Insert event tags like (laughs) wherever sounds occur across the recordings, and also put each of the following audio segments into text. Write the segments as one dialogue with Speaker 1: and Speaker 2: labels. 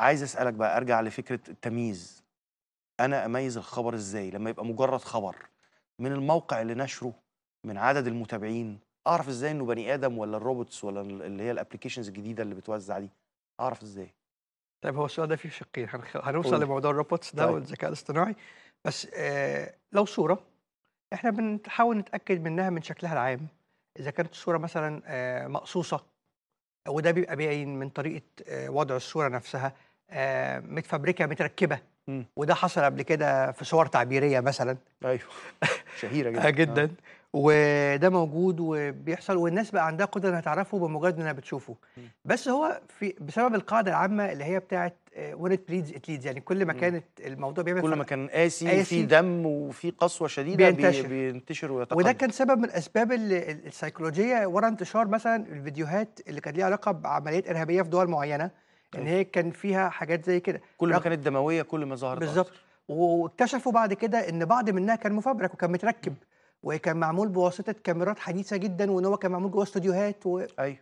Speaker 1: عايز اسالك بقى ارجع لفكره التمييز انا اميز الخبر ازاي لما يبقى مجرد خبر من الموقع اللي نشره من عدد المتابعين اعرف ازاي انه بني ادم ولا الروبوتس ولا اللي هي الابلكيشنز الجديده اللي بتوزع دي اعرف ازاي
Speaker 2: طيب هو السؤال ده فيه شقين هنوصل قول. لموضوع الروبوتس ده طيب. والذكاء الاصطناعي بس آه لو صوره احنا بنحاول نتاكد منها من شكلها العام اذا كانت الصوره مثلا آه مقصوصه وده بيبقى باين من طريقه آه، وضع الصوره نفسها آه، متفبركه متركبه وده حصل قبل كده في صور تعبيريه مثلا ايوه شهيره جدا (laughs) جدا آه. وده موجود وبيحصل والناس بقى عندها قدره انها تعرفه بمجرد انها بتشوفه بس هو في بسبب القاعده العامه اللي هي بتاعه وين
Speaker 1: ات بليدز ات ليدز يعني
Speaker 2: كل ما كانت
Speaker 1: الموضوع بيعمل كل ما كان قاسي, قاسي في دم وفي قسوه شديده بينتشر, بينتشر ويتقدم وده كان
Speaker 2: سبب من الاسباب السيكولوجيه ورا انتشار مثلا الفيديوهات اللي كانت ليها علاقه بعمليات ارهابيه في دول معينه ان هي كان فيها حاجات زي كده
Speaker 1: كل ما كانت دمويه كل ما ظهرت بالظبط
Speaker 2: واكتشفوا بعد كده ان بعض منها كان مفبرك وكان متركب م. وكان معمول بواسطه كاميرات حديثه جدا وان هو كان معمول جوه استوديوهات و... ايوه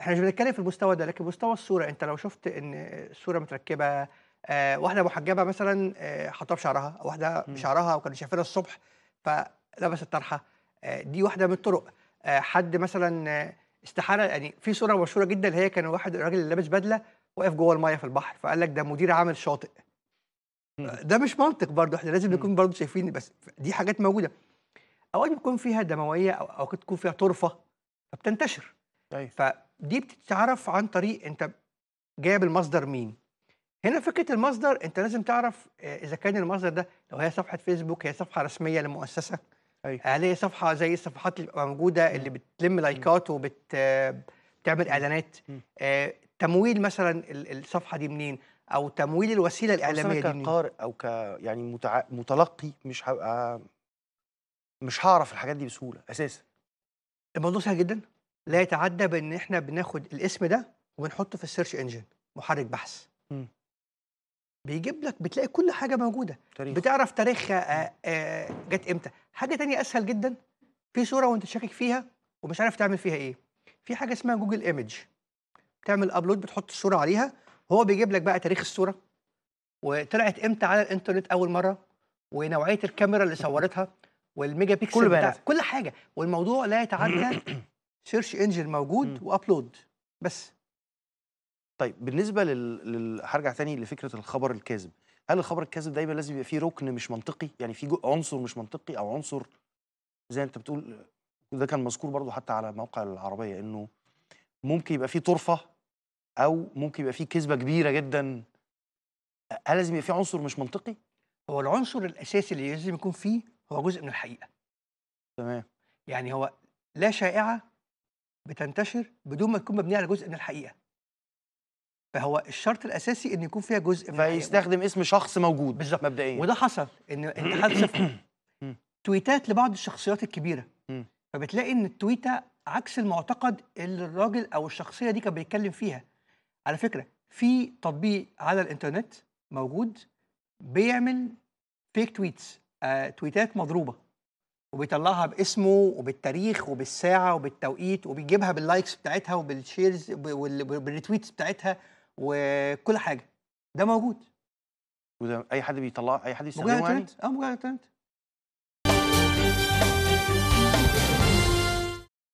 Speaker 2: احنا مش بنتكلم في المستوى ده لكن مستوى الصوره انت لو شفت ان الصوره متركبه آه واحده محجبه مثلا آه حاطه بشعرها او واحده بشعرها وكانوا شايفينها الصبح فلبست طرحه آه دي واحده من الطرق آه حد مثلا آه، استحاله يعني في صوره مشهوره جدا اللي هي كان واحد راجل لابس بدله واقف جوه الميه في البحر فقال لك ده مدير عامل شاطئ آه، ده مش منطق برضه احنا لازم نكون برضه شايفين بس دي حاجات موجوده اوقات بتكون فيها دمويه او اوقات تكون فيها طرفه فبتنتشر أيوة. طيب. فدي بتتعرف عن طريق انت جايب المصدر مين هنا فكره المصدر انت لازم تعرف آه، اذا كان المصدر ده لو هي صفحه فيسبوك هي صفحه رسميه لمؤسسه أيوة. هل هي صفحه زي الصفحات اللي موجوده اللي بتلم لايكات وبتعمل اعلانات آه، تمويل مثلا الصفحه دي منين او
Speaker 1: تمويل الوسيله الاعلاميه دي منين كقارئ او ك يعني متع... متلقي مش هبقى مش هعرف الحاجات دي بسهوله اساسا الموضوع سهل جدا لا يتعدى
Speaker 2: بان احنا بناخد الاسم ده وبنحطه في السيرش انجن محرك بحث م. بيجيب لك بتلاقي كل حاجه موجوده تاريخ. بتعرف تاريخها آه، آه، جت امتى حاجه تانية اسهل جدا في صوره وانت شاكك فيها ومش عارف تعمل فيها ايه في حاجه اسمها جوجل ايمج بتعمل ابلود بتحط الصوره عليها هو بيجيب لك بقى تاريخ الصوره وطلعت امتى على الانترنت اول مره ونوعيه الكاميرا اللي صورتها والميجا بيكسل كل كل حاجه والموضوع لا يتعدى سيرش (clears throat) انجن موجود
Speaker 1: وابلود بس طيب بالنسبه لل... لل... هرجع تاني لفكره الخبر الكاذب هل الخبر الكاذب دايما لازم يبقى فيه ركن مش منطقي يعني في عنصر مش منطقي او عنصر زي انت بتقول ده كان مذكور برضو حتى على موقع العربيه انه ممكن يبقى فيه طرفه او ممكن يبقى فيه كذبه كبيره جدا هل لازم يبقى فيه عنصر مش منطقي هو العنصر الاساسي اللي لازم يكون فيه هو
Speaker 2: جزء من الحقيقه تمام يعني هو لا شائعه بتنتشر بدون ما تكون مبنيه على جزء من الحقيقه فهو الشرط الاساسي ان يكون فيها جزء
Speaker 1: من فيستخدم اسم شخص موجود بالظبط مبدئيا وده حصل ان (clears throat) ان حد شاف
Speaker 2: تويتات لبعض الشخصيات الكبيره فبتلاقي ان التويته عكس المعتقد اللي الراجل او الشخصيه دي كان بيتكلم فيها على فكره في تطبيق على الانترنت موجود بيعمل فيك تويتس آه، تويتات مضروبه وبيطلعها باسمه وبالتاريخ وبالساعه وبالتوقيت وبيجيبها باللايكس بتاعتها وبالشيرز وبالريتويتس بتاعتها وكل حاجه ده موجود
Speaker 1: وده اي حد بيطلع اي حد يستخدمه يعني؟
Speaker 2: اه مجرد ترند